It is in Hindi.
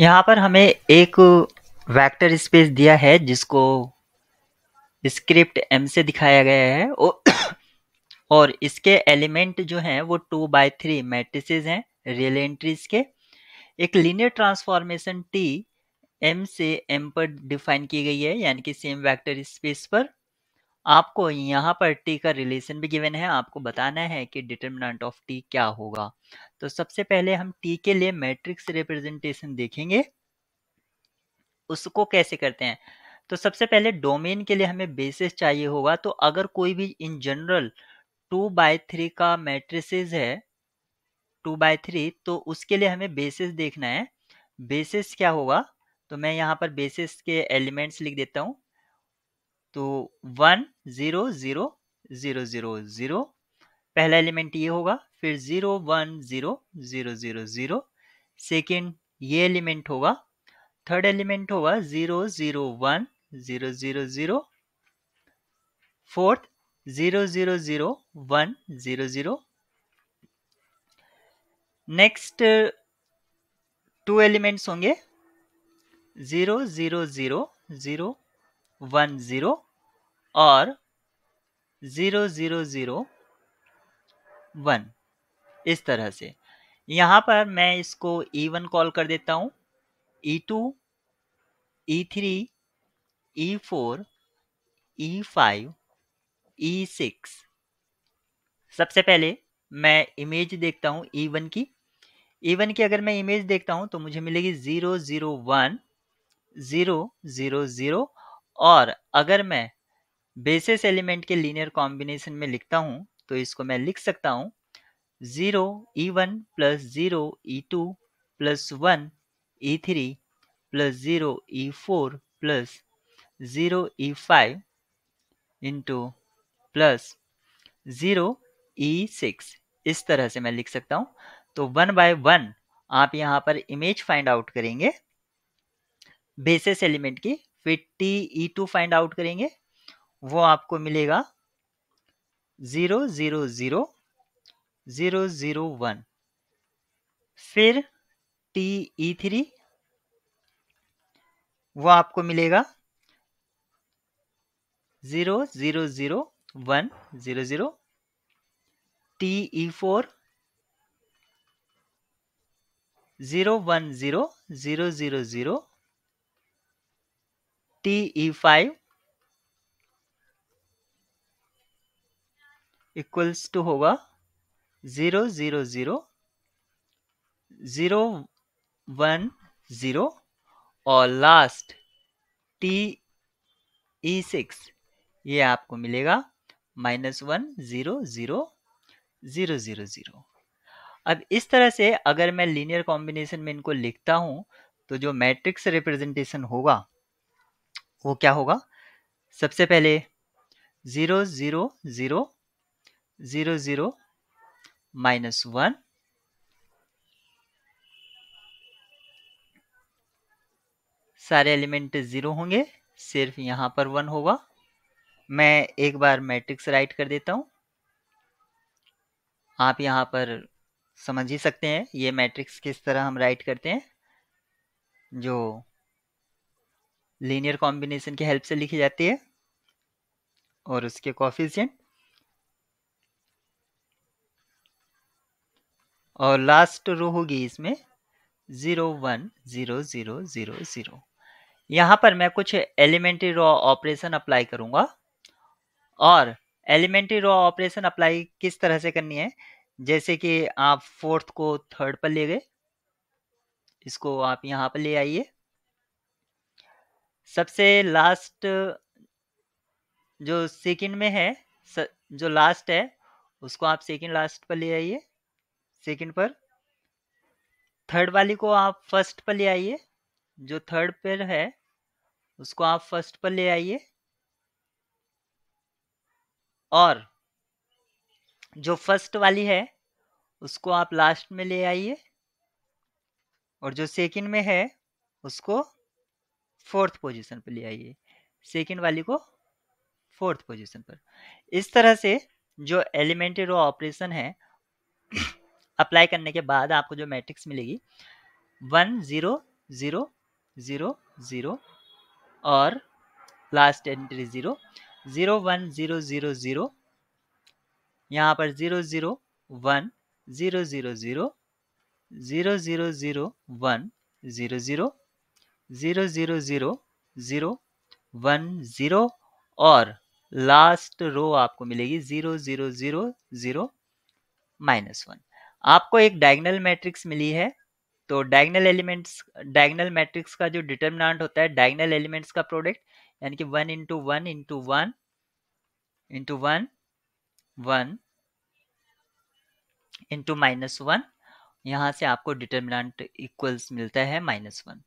यहाँ पर हमें एक वेक्टर स्पेस दिया है जिसको स्क्रिप्ट एम से दिखाया गया है और इसके एलिमेंट जो हैं वो टू बाय थ्री मैट्रिसेज हैं रियल एंट्रीज के एक लीनियर ट्रांसफॉर्मेशन टी एम से एम पर डिफाइन की गई है यानी कि सेम वेक्टर स्पेस पर आपको यहाँ पर टी का रिलेशन भी गिवन है आपको बताना है कि डिटर्मिनेंट ऑफ टी क्या होगा तो सबसे पहले हम टी के लिए मैट्रिक्स रिप्रेजेंटेशन देखेंगे उसको कैसे करते हैं तो सबसे पहले डोमेन के लिए हमें बेसिस चाहिए होगा तो अगर कोई भी in general two by three का मैट्रिसेस है टू बाय थ्री तो उसके लिए हमें बेसिस देखना है बेसिस क्या होगा तो मैं यहाँ पर बेसिस के एलिमेंट्स लिख देता हूँ तो one zero zero zero zero zero पहला एलिमेंट ये होगा फिर zero one zero zero zero zero second ये एलिमेंट होगा थर्ड एलिमेंट होगा zero zero one zero zero zero fourth zero zero zero one zero zero next two elements होंगे zero zero zero zero one zero और ज़ीरो ज़ीरो ज़ीरो वन इस तरह से यहाँ पर मैं इसको ई e वन कॉल कर देता हूँ E two E three E four E five E six सबसे पहले मैं इमेज देखता हूँ ई e वन की ई e वन की अगर मैं इमेज देखता हूँ तो मुझे मिलेगी zero zero one zero zero zero और अगर मैं बेसिस एलिमेंट के लीनियर कॉम्बिनेशन में लिखता हूँ तो इसको मैं लिख सकता हूँ zero E one plus zero E two plus one E three plus zero E four plus zero E five into plus zero E six इस तरह से मैं लिख सकता हूँ तो वन बाय वन आप यहाँ पर इमेज फाइंड आउट करेंगे बेसिस एलिमेंट की फिर T E two find out करेंगे वो आपको मिलेगा zero zero zero zero zero one फिर टी ई थ्री वो आपको मिलेगा zero zero zero one zero zero T E four zero one zero zero zero zero TE5 equals to होगा zero zero zero zero one zero और लास्ट टी ई सिक्स ये आपको मिलेगा minus one zero zero zero zero zero अब इस तरह से अगर मैं लीनियर कॉम्बिनेशन में इनको लिखता हूँ तो जो मैट्रिक्स रिप्रेजेंटेशन होगा वो क्या होगा सबसे पहले zero zero zero zero zero minus one सारे एलिमेंट ज़ीरो होंगे सिर्फ यहाँ पर वन होगा मैं एक बार मैट्रिक्स राइट कर देता हूँ आप यहाँ पर समझ ही सकते हैं ये मैट्रिक्स किस तरह हम राइट करते हैं जो लीनियर कॉम्बिनेशन की हेल्प से लिखी जाती है और उसके कॉफिशियंट और लास्ट रो होगी इसमें zero one zero zero zero zero यहाँ पर मैं कुछ एलिमेंट्री रॉ ऑपरेशन अप्लाई करूँगा और एलिमेंट्री रॉ ऑपरेशन अप्लाई किस तरह से करनी है जैसे कि आप फोर्थ को थर्ड पर ले गए इसको आप यहाँ पर ले आइए सबसे लास्ट जो सेकंड में है स, जो लास्ट है उसको आप सेकंड लास्ट पर ले आइए सेकंड पर थर्ड वाली को आप फर्स्ट पर ले आइए जो थर्ड पर है उसको आप फर्स्ट पर ले आइए और जो फर्स्ट वाली है उसको आप लास्ट में ले आइए और जो सेकंड में है उसको फोर्थ पोजीशन पर ले आइए सेकेंड वाली को फोर्थ पोजीशन पर इस तरह से जो एलिमेंटरी रो ऑपरेशन है अप्लाई करने के बाद आपको जो मैट्रिक्स मिलेगी one zero zero zero zero और last entry zero zero one zero zero zero यहाँ पर zero zero one zero zero zero zero zero zero one zero zero zero zero zero zero one zero और लास्ट रो आपको मिलेगी zero zero zero zero minus one आपको एक डायगनल मैट्रिक्स मिली है तो डायगनल एलिमेंट्स डायगनल मैट्रिक्स का जो डिटर्मिनाट होता है डायगनल एलिमेंट्स का प्रोडक्ट यानी कि one into one into one into one one into minus one यहाँ से आपको डिटर्मिनाट इक्वल्स मिलता है माइनस वन